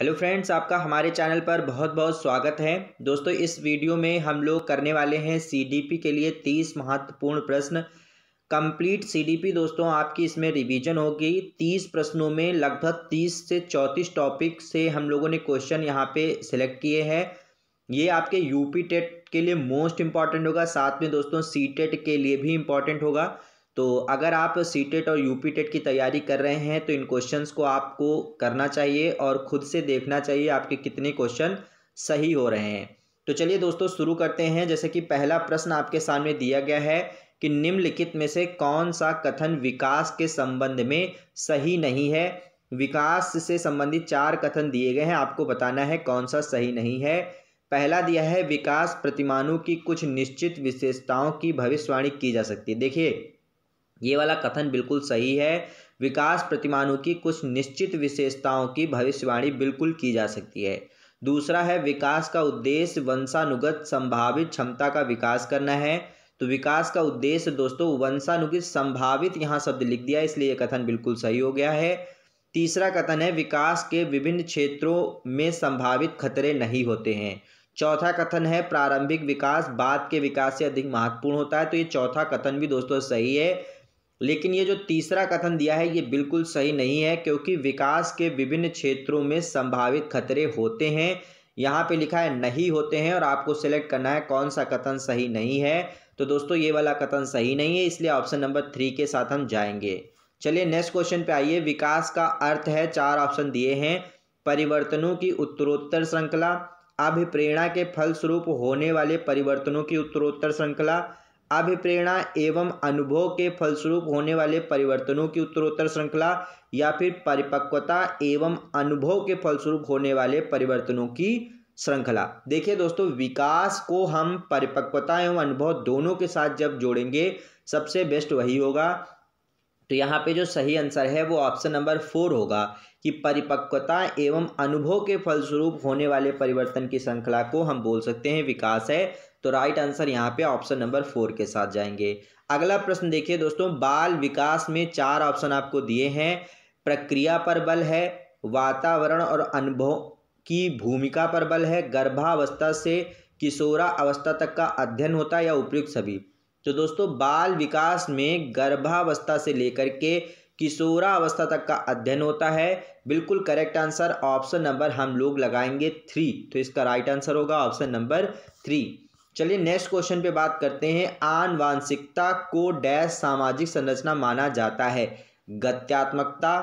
hello friends आपका हमारे channel पर बहुत बहुत स्वागत है दोस्तों इस वीडियो में हम लोग करने वाले हैं सीडीपी के लिए तीस महत्वपूर्ण प्रश्न कंप्लीट सीडीपी दोस्तों आपकी इसमें रिवीजन होगी तीस प्रश्नों में लगभग तीस से चौंतीस टॉपिक से हम लोगों ने क्वेश्चन यहाँ पे सिलेक्ट किए हैं ये आपके यूपी टेट e के लिए मोस्ट इम्पॉर्टेंट होगा साथ में दोस्तों सी टेट e के लिए भी इम्पॉर्टेंट होगा तो अगर आप सी टेट e और यू पी टेट की तैयारी कर रहे हैं तो इन क्वेश्चंस को आपको करना चाहिए और ख़ुद से देखना चाहिए आपके कितने क्वेश्चन सही हो रहे हैं तो चलिए दोस्तों शुरू करते हैं जैसे कि पहला प्रश्न आपके सामने दिया गया है कि निम्नलिखित में से कौन सा कथन विकास के संबंध में सही नहीं है विकास से संबंधित चार कथन दिए गए हैं आपको बताना है कौन सा सही नहीं है पहला दिया है विकास प्रतिमानों की कुछ निश्चित विशेषताओं की भविष्यवाणी की जा सकती है देखिए ये वाला कथन बिल्कुल सही है विकास प्रतिमानों की कुछ निश्चित विशेषताओं की भविष्यवाणी बिल्कुल की जा सकती है दूसरा है विकास का उद्देश्य वंशानुगत संभावित क्षमता का विकास करना है तो विकास का उद्देश्य दोस्तों वंशानुगत संभावित यहाँ शब्द लिख दिया इसलिए यह कथन बिल्कुल सही हो गया है तीसरा कथन है विकास के विभिन्न क्षेत्रों में संभावित खतरे नहीं होते हैं चौथा कथन है प्रारंभिक विकास बाद के विकास से अधिक महत्वपूर्ण होता है तो ये चौथा कथन भी दोस्तों सही है लेकिन ये जो तीसरा कथन दिया है ये बिल्कुल सही नहीं है क्योंकि विकास के विभिन्न क्षेत्रों में संभावित खतरे होते हैं यहाँ पे लिखा है नहीं होते हैं और आपको सेलेक्ट करना है कौन सा कथन सही नहीं है तो दोस्तों ये वाला कथन सही नहीं है इसलिए ऑप्शन नंबर थ्री के साथ हम जाएंगे चलिए नेक्स्ट क्वेश्चन पे आइए विकास का अर्थ है चार ऑप्शन दिए हैं परिवर्तनों की उत्तरोत्तर श्रृंखला अभिप्रेरणा के फलस्वरूप होने वाले परिवर्तनों की उत्तरोत्तर श्रृंखला अभिप्रेरणा एवं अनुभव के फलस्वरूप होने वाले परिवर्तनों की उत्तरोत्तर श्रृंखला या फिर परिपक्वता एवं अनुभव के फलस्वरूप होने वाले परिवर्तनों की श्रृंखला देखिए दोस्तों विकास को हम परिपक्वता एवं अनुभव दोनों के साथ जब जोड़ेंगे सबसे बेस्ट वही होगा तो यहाँ पे जो सही आंसर है वो ऑप्शन नंबर फोर होगा कि परिपक्वता एवं अनुभव के फलस्वरूप होने वाले परिवर्तन की श्रृंखला को हम बोल सकते हैं विकास है तो राइट आंसर यहाँ पे ऑप्शन नंबर फोर के साथ जाएंगे अगला प्रश्न देखिए दोस्तों बाल विकास में चार ऑप्शन आपको दिए हैं प्रक्रिया पर बल है वातावरण और अनुभव की भूमिका पर बल है गर्भावस्था से किशोरा अवस्था तक का अध्ययन होता है या उपयुक्त सभी तो दोस्तों बाल विकास में गर्भावस्था से लेकर के किशोरावस्था तक का अध्ययन होता है बिल्कुल करेक्ट आंसर ऑप्शन नंबर हम लोग लगाएंगे थ्री तो इसका राइट आंसर होगा ऑप्शन नंबर थ्री चलिए नेक्स्ट क्वेश्चन पे बात करते हैं आनुवांशिकता को डैश सामाजिक संरचना माना जाता है गत्यात्मकता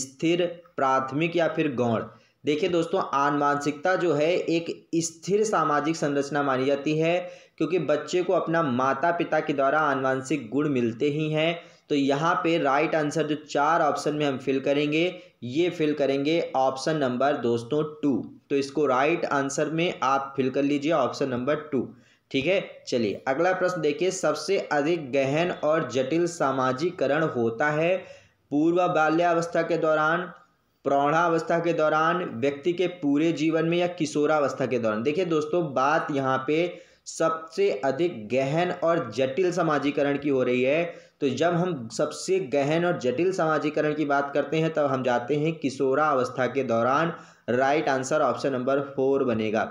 स्थिर प्राथमिक या फिर गौण देखिए दोस्तों आनुवांशिकता जो है एक स्थिर सामाजिक संरचना मानी जाती है क्योंकि बच्चे को अपना माता पिता के द्वारा आनुवांशिक गुण मिलते ही हैं तो यहाँ पे राइट आंसर जो चार ऑप्शन में हम फिल करेंगे ये फिल करेंगे ऑप्शन नंबर दोस्तों टू तो इसको राइट आंसर में आप फिल कर लीजिए ऑप्शन नंबर टू ठीक है चलिए अगला प्रश्न देखिए सबसे अधिक गहन और जटिल सामाजिकरण होता है पूर्व बाल्यावस्था के दौरान प्रौढ़ावस्था के दौरान व्यक्ति के पूरे जीवन में या किशोरावस्था के दौरान देखिए दोस्तों बात यहाँ पे सबसे अधिक गहन और जटिल समाजीकरण की हो रही है तो जब हम सबसे गहन और जटिल समाजीकरण की बात करते हैं तब हम जाते हैं किशोरावस्था के दौरान right answer option number four बनेगा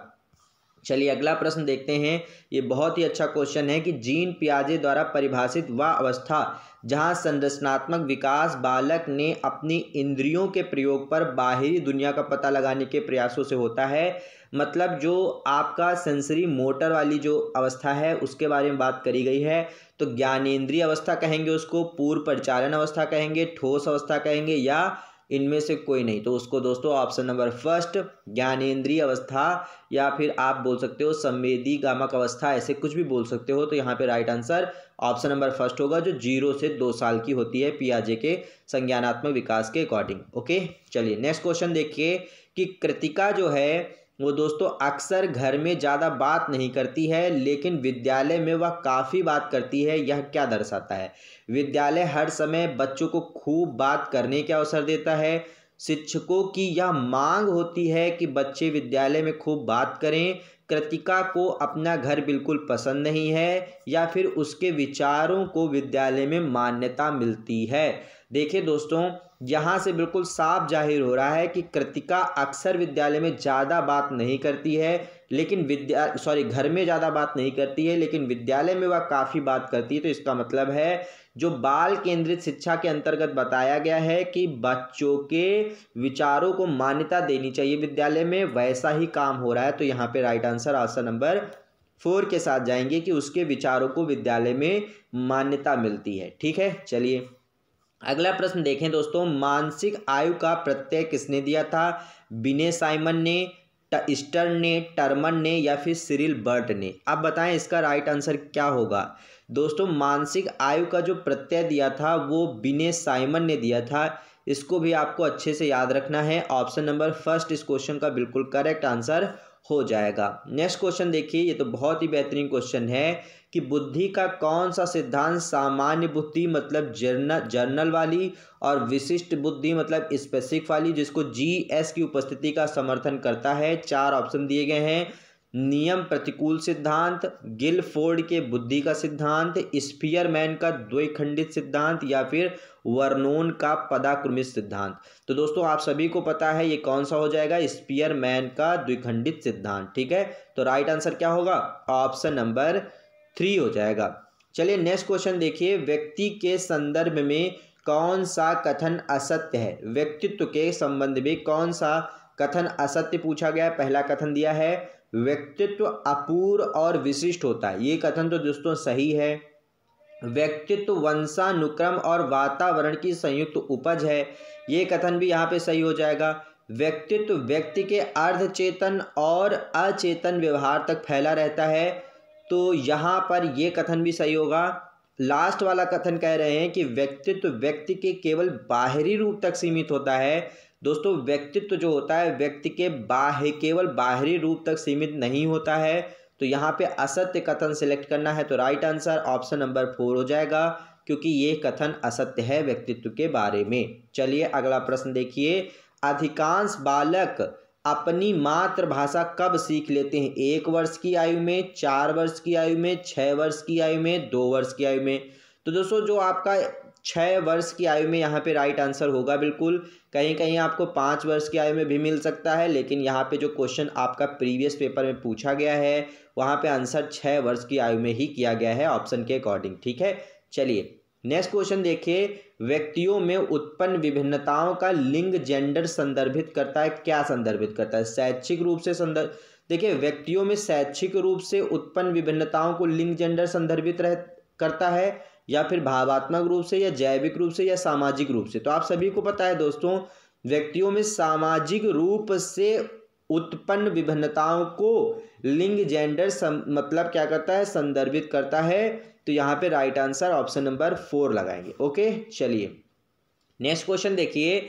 चलिए अगला प्रश्न देखते हैं ये बहुत ही अच्छा क्वेश्चन है कि जीन पियाजे द्वारा परिभाषित वह अवस्था जहां संरचनात्मक विकास बालक ने अपनी इंद्रियों के प्रयोग पर बाहरी दुनिया का पता लगाने के प्रयासों से होता है मतलब जो आपका सेंसरी मोटर वाली जो अवस्था है उसके बारे में बात करी गई है तो ज्ञानेन्द्रीय अवस्था कहेंगे उसको पूर्व प्रचालन अवस्था कहेंगे ठोस अवस्था कहेंगे या इनमें से कोई नहीं तो उसको दोस्तों ऑप्शन नंबर फर्स्ट ज्ञानेन्द्रीय अवस्था या फिर आप बोल सकते हो संवेदी गामक अवस्था ऐसे कुछ भी बोल सकते हो तो यहाँ पे right answer option number first होगा जो जीरो से दो साल की होती है पियाजे के संज्ञानात्मक विकास के अकॉर्डिंग ओके चलिए नेक्स्ट क्वेश्चन देखिए कि कृतिका जो है वो दोस्तों अक्सर घर में ज़्यादा बात नहीं करती है लेकिन विद्यालय में वह काफ़ी बात करती है यह क्या दर्शाता है विद्यालय हर समय बच्चों को खूब बात करने के अवसर देता है शिक्षकों की यह मांग होती है कि बच्चे विद्यालय में खूब बात करें कृतिका को अपना घर बिल्कुल पसंद नहीं है या फिर उसके विचारों को विद्यालय में मान्यता मिलती है देखिए दोस्तों यहाँ से बिल्कुल साफ जाहिर हो रहा है कि कृतिका अक्सर विद्यालय में ज़्यादा बात नहीं करती है लेकिन विद्या सॉरी घर में ज़्यादा बात नहीं करती है लेकिन विद्यालय में वह काफ़ी बात करती है तो इसका मतलब है जो बाल केंद्रित शिक्षा के अंतर्गत बताया गया है कि बच्चों के विचारों को मान्यता देनी चाहिए विद्यालय में वैसा ही काम हो रहा है तो यहाँ पर right answer option number four के साथ जाएंगे कि उसके विचारों को विद्यालय में मान्यता मिलती है ठीक है चलिए अगला प्रश्न देखें दोस्तों मानसिक आयु का प्रत्यय किसने दिया था बिने साइमन ने ईस्टर्न ने टर्मन ने या फिर सिरिल बर्ट ने आप बताएं इसका राइट आंसर क्या होगा दोस्तों मानसिक आयु का जो प्रत्यय दिया था वो बिने साइमन ने दिया था इसको भी आपको अच्छे से याद रखना है ऑप्शन नंबर फर्स्ट इस क्वेश्चन का बिल्कुल करेक्ट आंसर हो जाएगा नेक्स्ट क्वेश्चन देखिए ये तो बहुत ही बेहतरीन क्वेश्चन है कि बुद्धि का कौन सा सिद्धांत सामान्य बुद्धि मतलब जर्नल जर्नल वाली और विशिष्ट बुद्धि मतलब स्पेसिफिक वाली जिसको जी एस की उपस्थिति का समर्थन करता है चार ऑप्शन दिए गए हैं नियम प्रतिकूल सिद्धांत गिल फोर्ड के बुद्धि का सिद्धांत स्पीयरमैन का द्विखंडित सिद्धांत या फिर वर्नोन का पदाक्रमित सिद्धांत तो दोस्तों आप सभी को पता है ये कौन सा हो जाएगा स्पीयरमैन का द्विखंडित सिद्धांत ठीक है तो राइट आंसर क्या होगा ऑप्शन नंबर थ्री हो जाएगा चलिए नेक्स्ट क्वेश्चन देखिए व्यक्ति के संदर्भ में कौन सा कथन असत्य है व्यक्तित्व के संबंध में कौन सा कथन असत्य पूछा गया है पहला कथन दिया है व्यक्तित्व अपूर्व और विशिष्ट होता है ये कथन तो दोस्तों सही है व्यक्तित्व वंशानुक्रम और वातावरण की संयुक्त उपज है ये कथन भी यहाँ पे सही हो जाएगा व्यक्तित्व व्यक्ति के अर्ध चेतन और अचेतन व्यवहार तक फैला रहता है तो यहाँ पर ये कथन भी सही होगा लास्ट वाला कथन कह रहे हैं कि व्यक्तित्व व्यक्ति के केवल बाहरी रूप तक सीमित होता है दोस्तों व्यक्तित्व जो होता है व्यक्ति के बाह केवल बाहरी रूप तक सीमित नहीं होता है तो यहाँ पे असत्य कथन सिलेक्ट करना है तो right answer option number four हो जाएगा क्योंकि ये कथन असत्य है व्यक्तित्व के बारे में चलिए अगला प्रश्न देखिए अधिकांश बालक अपनी मातृभाषा कब सीख लेते हैं एक वर्ष की आयु में चार वर्ष की आयु में छः वर्ष की आयु में दो वर्ष की आयु में तो दोस्तों जो आपका छः वर्ष की आयु में यहाँ पे राइट आंसर होगा बिल्कुल कहीं कहीं आपको पाँच वर्ष की आयु में भी मिल सकता है लेकिन यहाँ पे जो क्वेश्चन आपका प्रीवियस पेपर में पूछा गया है वहाँ पे आंसर छः वर्ष की आयु में ही किया गया है ऑप्शन के अकॉर्डिंग ठीक है चलिए नेक्स्ट क्वेश्चन देखिए व्यक्तियों में उत्पन्न विभिन्नताओं का लिंग जेंडर संदर्भित करता है क्या संदर्भित करता है शैक्षिक रूप से संदर्भ देखिए व्यक्तियों में शैक्षिक रूप से उत्पन्न विभिन्नताओं को लिंग जेंडर संदर्भित रह करता है या फिर भावात्मक रूप से या जैविक रूप से या सामाजिक रूप से तो आप सभी को पता है दोस्तों व्यक्तियों में सामाजिक रूप से उत्पन्न विभिन्नताओं को लिंग जेंडर मतलब क्या करता है संदर्भित करता है तो यहाँ पे right answer option number four लगाएंगे ओके चलिए नेक्स्ट क्वेश्चन देखिए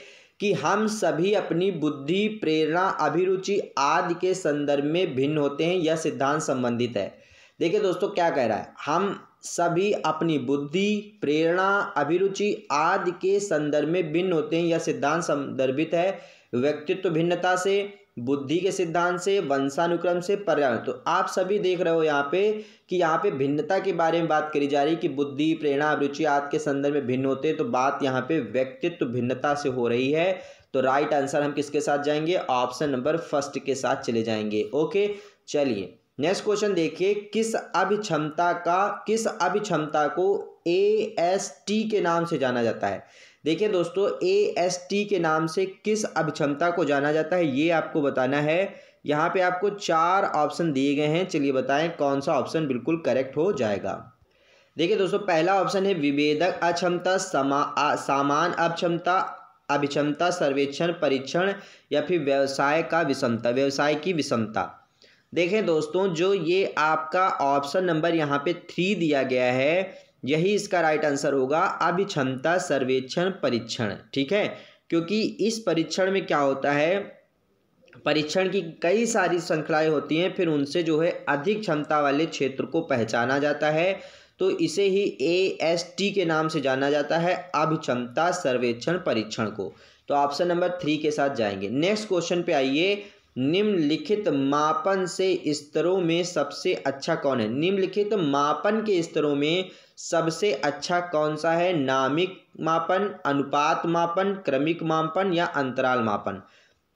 कि हम सभी अपनी बुद्धि प्रेरणा अभिरुचि आदि के संदर्भ में भिन्न होते हैं यह सिद्धांत संबंधित है देखिए दोस्तों क्या कह रहा है हम सभी अपनी बुद्धि प्रेरणा अभिरुचि आदि के संदर्भ में भिन्न होते हैं यह सिद्धांत संदर्भित है व्यक्तित्व भिन्नता से बुद्धि के सिद्धांत से वंशानुक्रम से पर्यावरण तो आप सभी देख रहे हो यहाँ पे कि यहाँ पे भिन्नता के बारे में बात करी जा रही है कि बुद्धि प्रेरणा अभिरुचि आदि के संदर्भ में भिन्न होते हैं तो बात यहाँ पे व्यक्तित्व भिन्नता से हो रही है तो राइट आंसर हम किसके साथ जाएंगे ऑप्शन नंबर फर्स्ट के साथ चले जाएंगे ओके चलिए नेक्स्ट क्वेश्चन देखिए किस अभिक्षमता का किस अभिक्षमता को ए एस टी के नाम से जाना जाता है देखिए दोस्तों ए एस टी के नाम से किस अभिक्षमता को जाना जाता है ये आपको बताना है यहाँ पे आपको चार ऑप्शन दिए गए हैं चलिए बताएं कौन सा ऑप्शन बिल्कुल करेक्ट हो जाएगा देखिए दोस्तों पहला ऑप्शन है विभेदक अक्षमता समा सामान अक्षमता अभिक्षमता सर्वेक्षण परीक्षण या फिर व्यवसाय का विषमता व्यवसाय की विषमता देखें दोस्तों जो ये आपका ऑप्शन नंबर यहाँ पे थ्री दिया गया है यही इसका राइट आंसर होगा अभिक्षमता सर्वेक्षण परीक्षण ठीक है क्योंकि इस परीक्षण में क्या होता है परीक्षण की कई सारी श्रृंखलाएँ होती हैं फिर उनसे जो है अधिक क्षमता वाले क्षेत्र को पहचाना जाता है तो इसे ही ए एस टी के नाम से जाना जाता है अभिक्षमता सर्वेक्षण परीक्षण को तो ऑप्शन नंबर थ्री के साथ जाएंगे नेक्स्ट क्वेश्चन पे आइए निम्नलिखित मापन से स्तरों में सबसे अच्छा कौन है निम्नलिखित मापन के स्तरों में सबसे अच्छा कौन सा है नामिक मापन अनुपात मापन क्रमिक मापन या अंतराल मापन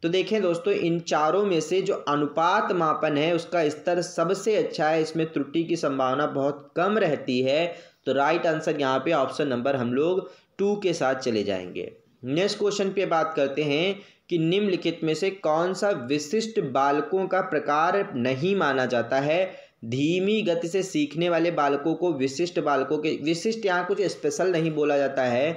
तो देखें दोस्तों इन चारों में से जो अनुपात मापन है उसका स्तर सबसे अच्छा है इसमें त्रुटि की संभावना बहुत कम रहती है तो राइट आंसर यहाँ पे ऑप्शन नंबर हम लोग टू के साथ चले जाएंगे नेक्स्ट क्वेश्चन पे बात करते हैं कि निम्नलिखित में से कौन सा विशिष्ट बालकों का प्रकार नहीं माना जाता है धीमी गति से सीखने वाले बालकों को विशिष्ट बालकों के विशिष्ट यहाँ कुछ स्पेशल नहीं बोला जाता है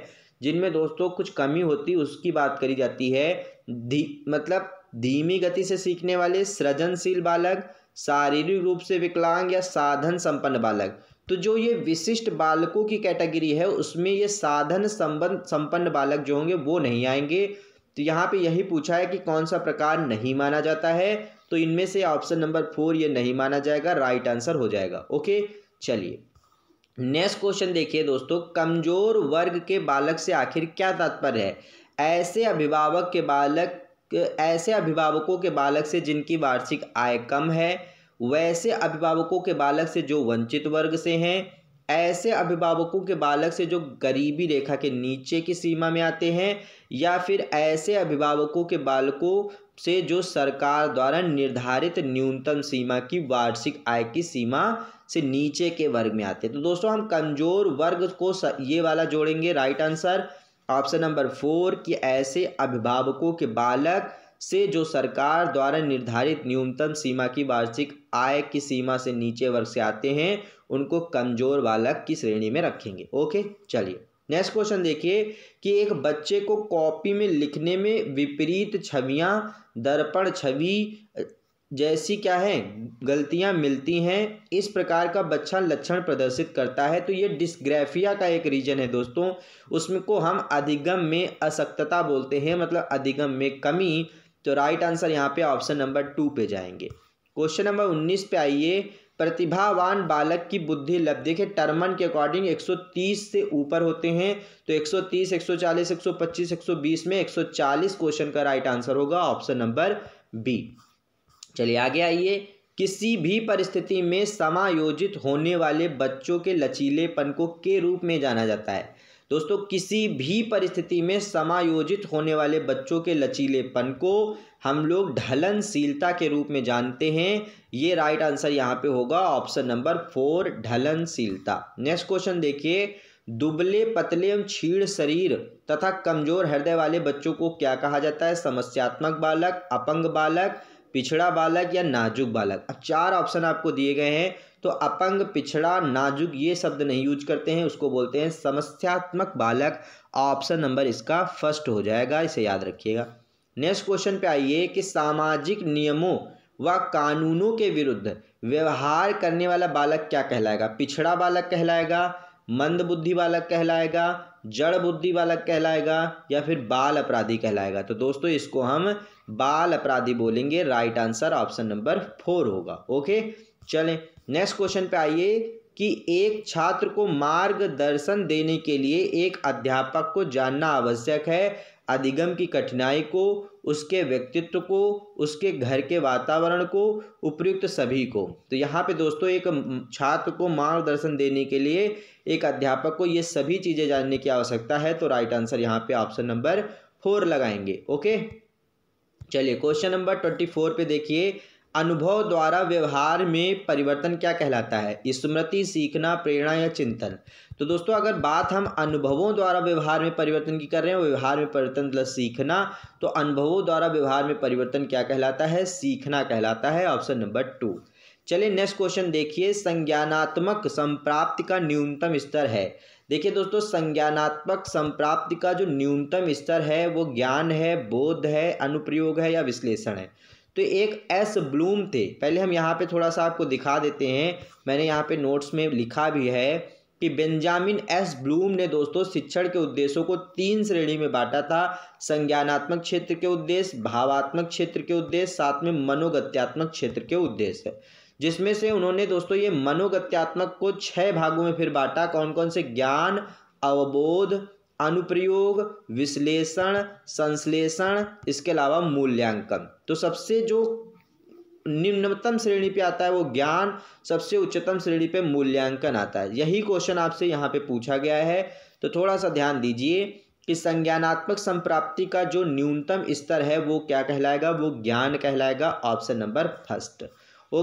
जिनमें दोस्तों कुछ कमी होती उसकी बात करी जाती है धी मतलब धीमी गति से सीखने वाले सृजनशील बालक शारीरिक रूप से विकलांग या साधन संपन्न बालक तो जो ये विशिष्ट बालकों की कैटेगरी है उसमें ये साधन संबंध संपन्न बालक जो होंगे वो नहीं आएंगे तो यहाँ पे यही पूछा है कि कौन सा प्रकार नहीं माना जाता है तो इनमें से ऑप्शन नंबर फोर ये नहीं माना जाएगा राइट आंसर हो जाएगा ओके चलिए नेक्स्ट क्वेश्चन देखिए दोस्तों कमजोर वर्ग के बालक से आखिर क्या तात्पर्य है ऐसे अभिभावक के बालक ऐसे अभिभावकों के बालक से जिनकी वार्षिक आय कम है वैसे अभिभावकों के बालक से जो वंचित वर्ग से हैं ऐसे अभिभावकों के बालक से जो गरीबी रेखा के नीचे की सीमा में आते हैं या फिर ऐसे अभिभावकों के बालकों से जो सरकार द्वारा निर्धारित न्यूनतम सीमा की वार्षिक आय की सीमा से नीचे के वर्ग में आते हैं तो दोस्तों हम कमज़ोर वर्ग को ये वाला जोड़ेंगे right answer option number four कि ऐसे अभिभावकों के बालक से जो सरकार द्वारा निर्धारित न्यूनतम सीमा की वार्षिक आय की सीमा से नीचे वर्ग से आते हैं उनको कमज़ोर बालक की श्रेणी में रखेंगे ओके चलिए नेक्स्ट क्वेश्चन देखिए कि एक बच्चे को कॉपी में लिखने में विपरीत छवियां दर्पण छवि जैसी क्या है गलतियां मिलती हैं इस प्रकार का बच्चा लक्षण प्रदर्शित करता है तो ये डिस्ग्राफिया का एक रीजन है दोस्तों उसमें को हम अधिगम में असक्तता बोलते हैं मतलब अधिगम में कमी तो राइट आंसर यहाँ पे ऑप्शन नंबर टू पे जाएंगे क्वेश्चन नंबर उन्नीस पे आइए प्रतिभावान बालक की बुद्धि लब्ध देखिए टर्मन के अकॉर्डिंग 130 से ऊपर होते हैं तो 130, 140, 125, 120 में 140 क्वेश्चन का राइट आंसर होगा ऑप्शन नंबर बी चलिए आगे आइए किसी भी परिस्थिति में समायोजित होने वाले बच्चों के लचीलेपन को के रूप में जाना जाता है दोस्तों किसी भी परिस्थिति में समायोजित होने वाले बच्चों के लचीलेपन को हम लोग ढलनशीलता के रूप में जानते हैं ये राइट आंसर यहाँ पे होगा ऑप्शन नंबर फोर ढलनशीलता नेक्स्ट क्वेश्चन देखिए दुबले पतले एवं छीण शरीर तथा कमजोर हृदय वाले बच्चों को क्या कहा जाता है समस्यात्मक बालक अपंग बालक पिछड़ा बालक या नाजुक बालक अब चार ऑप्शन आपको दिए गए हैं तो अपंग पिछड़ा नाजुक ये शब्द नहीं यूज करते हैं उसको बोलते हैं समस्यात्मक बालक ऑप्शन नंबर इसका फर्स्ट हो जाएगा इसे याद रखिएगा नेक्स्ट क्वेश्चन पे आइए कि सामाजिक नियमों व कानूनों के विरुद्ध व्यवहार करने वाला बालक क्या कहलाएगा पिछड़ा बालक कहलाएगा मंद बुद्धि बालक कहलाएगा जड़ बुद्धि बालक कहलाएगा या फिर बाल अपराधी कहलाएगा तो दोस्तों इसको हम बाल अपराधी बोलेंगे right answer option number four होगा ओके चलें नेक्स्ट क्वेश्चन पे आइए कि एक छात्र को मार्गदर्शन देने के लिए एक अध्यापक को जानना आवश्यक है अधिगम की कठिनाई को उसके व्यक्तित्व को उसके घर के वातावरण को उपयुक्त सभी को तो यहाँ पे दोस्तों एक छात्र को मार्गदर्शन देने के लिए एक अध्यापक को ये सभी चीज़ें जानने की आवश्यकता है तो राइट आंसर यहाँ पे ऑप्शन नंबर फोर लगाएंगे ओके चलिए क्वेश्चन नंबर ट्वेंटी फोर पर देखिए अनुभव द्वारा व्यवहार में परिवर्तन क्या कहलाता है स्मृति सीखना प्रेरणा या चिंतन तो दोस्तों अगर बात हम अनुभवों द्वारा व्यवहार में परिवर्तन की कर रहे हैं व्यवहार में परिवर्तन मतलब सीखना तो अनुभवों द्वारा व्यवहार में परिवर्तन क्या कहलाता है सीखना कहलाता है ऑप्शन नंबर टू चलिए नेक्स्ट क्वेश्चन देखिए संज्ञानात्मक संप्राप्ति का न्यूनतम स्तर है देखिए दोस्तों संज्ञानात्मक संप्राप्ति का जो न्यूनतम स्तर है वो ज्ञान है बोध है अनुप्रयोग है या विश्लेषण है तो एक एस ब्लूम थे पहले हम यहाँ पे थोड़ा सा आपको दिखा देते हैं मैंने यहाँ पे नोट्स में लिखा भी है कि बेंजामिन एस ब्लूम ने दोस्तों शिक्षण के उद्देश्यों को तीन श्रेणी में बांटा था संज्ञानात्मक क्षेत्र के उद्देश्य भावात्मक क्षेत्र के उद्देश्य साथ में मनोगत्यात्मक क्षेत्र के उद्देश्य जिसमें से उन्होंने दोस्तों ये मनोगत्यात्मक को छः भागों में फिर बांटा कौन कौन से ज्ञान अवबोध अनुप्रयोग विश्लेषण संश्लेषण इसके अलावा मूल्यांकन तो सबसे जो निम्नतम श्रेणी पे आता है वो ज्ञान सबसे उच्चतम श्रेणी पे मूल्यांकन आता है यही क्वेश्चन आपसे यहाँ पे पूछा गया है तो थोड़ा सा ध्यान दीजिए कि संज्ञानात्मक संप्राप्ति का जो न्यूनतम स्तर है वो क्या कहलाएगा वो ज्ञान कहलाएगा ऑप्शन नंबर फर्स्ट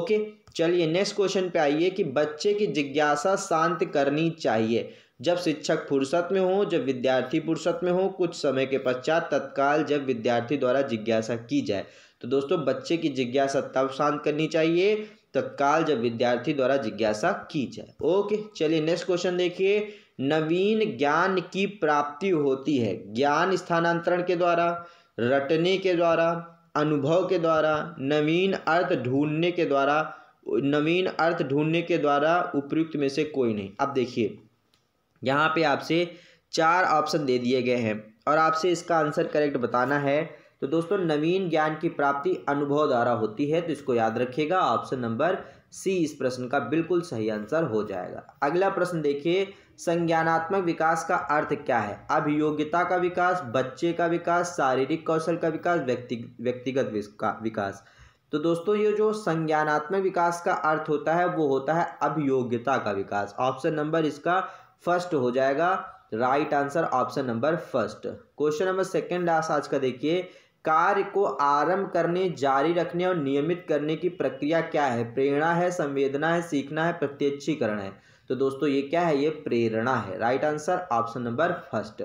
ओके चलिए नेक्स्ट क्वेश्चन पे आइए कि बच्चे की जिज्ञासा शांत करनी चाहिए जब शिक्षक फुर्सत में हो जब विद्यार्थी फुर्सत में हो कुछ समय के पश्चात तत्काल जब विद्यार्थी द्वारा जिज्ञासा की जाए तो दोस्तों बच्चे की जिज्ञासा तब शांत करनी चाहिए तत्काल जब विद्यार्थी द्वारा जिज्ञासा की जाए ओके चलिए नेक्स्ट क्वेश्चन देखिए नवीन ज्ञान की प्राप्ति होती है ज्ञान स्थानांतरण के द्वारा रटने के द्वारा अनुभव के द्वारा नवीन अर्थ ढूंढने के द्वारा नवीन अर्थ ढूंढने के द्वारा उपयुक्त में से कोई नहीं अब देखिए यहाँ पे आपसे चार ऑप्शन दे दिए गए हैं और आपसे इसका आंसर करेक्ट बताना है तो दोस्तों नवीन ज्ञान की प्राप्ति अनुभव द्वारा होती है तो इसको याद रखिएगा ऑप्शन नंबर सी इस प्रश्न का बिल्कुल सही आंसर हो जाएगा अगला प्रश्न देखिए संज्ञानात्मक विकास का अर्थ क्या है अब योग्यता का विकास बच्चे का विकास शारीरिक कौशल का विकास व्यक्ति व्यक्तिगत विकास तो दोस्तों ये जो संज्ञानात्मक विकास का अर्थ होता है वो होता है अभियोग्यता का विकास ऑप्शन नंबर इसका फर्स्ट हो जाएगा right answer option number first question number second last आज का देखिए कार्य को आरंभ करने जारी रखने और नियमित करने की प्रक्रिया क्या है प्रेरणा है संवेदना है सीखना है प्रत्यक्षीकरण है तो दोस्तों ये क्या है ये प्रेरणा है right answer option number first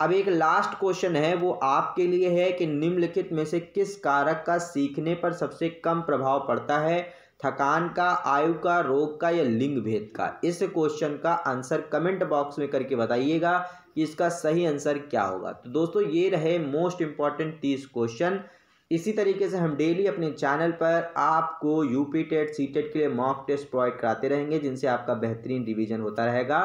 अब एक लास्ट क्वेश्चन है वो आपके लिए है कि निम्नलिखित में से किस कारक का सीखने पर सबसे कम प्रभाव पड़ता है थकान का आयु का रोग का या लिंग भेद का इस क्वेश्चन का आंसर कमेंट बॉक्स में करके बताइएगा कि इसका सही आंसर क्या होगा तो दोस्तों ये रहे मोस्ट इम्पॉर्टेंट तीस क्वेश्चन इसी तरीके से हम डेली अपने चैनल पर आपको यूपी टेट सी टेट के लिए मॉक टेस्ट प्रोवाइड कराते रहेंगे जिनसे आपका बेहतरीन रिवीजन होता रहेगा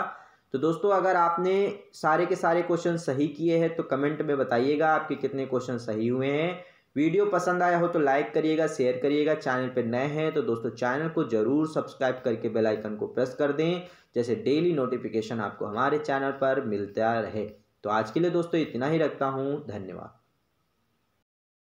तो दोस्तों अगर आपने सारे के सारे क्वेश्चन सही किए हैं तो कमेंट में बताइएगा आपके कितने क्वेश्चन सही हुए हैं वीडियो पसंद आया हो तो लाइक करिएगा शेयर करिएगा चैनल पर नए हैं तो दोस्तों चैनल को जरूर सब्सक्राइब करके बेल आइकन को प्रेस कर दें जैसे डेली नोटिफिकेशन आपको हमारे चैनल पर मिलता रहे तो आज के लिए दोस्तों इतना ही रखता हूँ धन्यवाद